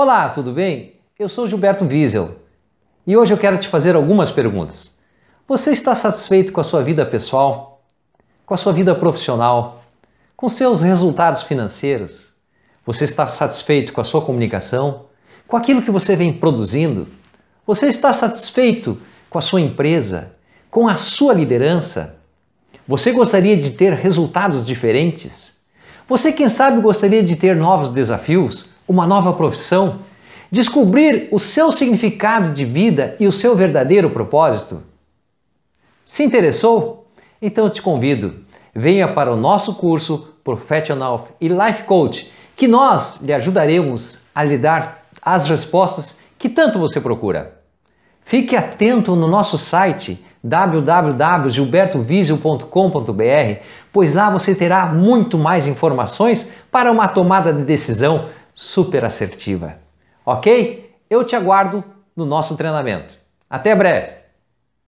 Olá, tudo bem? Eu sou Gilberto Wiesel e hoje eu quero te fazer algumas perguntas. Você está satisfeito com a sua vida pessoal? Com a sua vida profissional? Com seus resultados financeiros? Você está satisfeito com a sua comunicação? Com aquilo que você vem produzindo? Você está satisfeito com a sua empresa? Com a sua liderança? Você gostaria de ter resultados diferentes? Você, quem sabe, gostaria de ter novos desafios, uma nova profissão, descobrir o seu significado de vida e o seu verdadeiro propósito? Se interessou? Então eu te convido, venha para o nosso curso Professional e Life Coach, que nós lhe ajudaremos a lhe dar as respostas que tanto você procura. Fique atento no nosso site www.gilbertovigil.com.br, pois lá você terá muito mais informações para uma tomada de decisão super assertiva. Ok? Eu te aguardo no nosso treinamento. Até breve!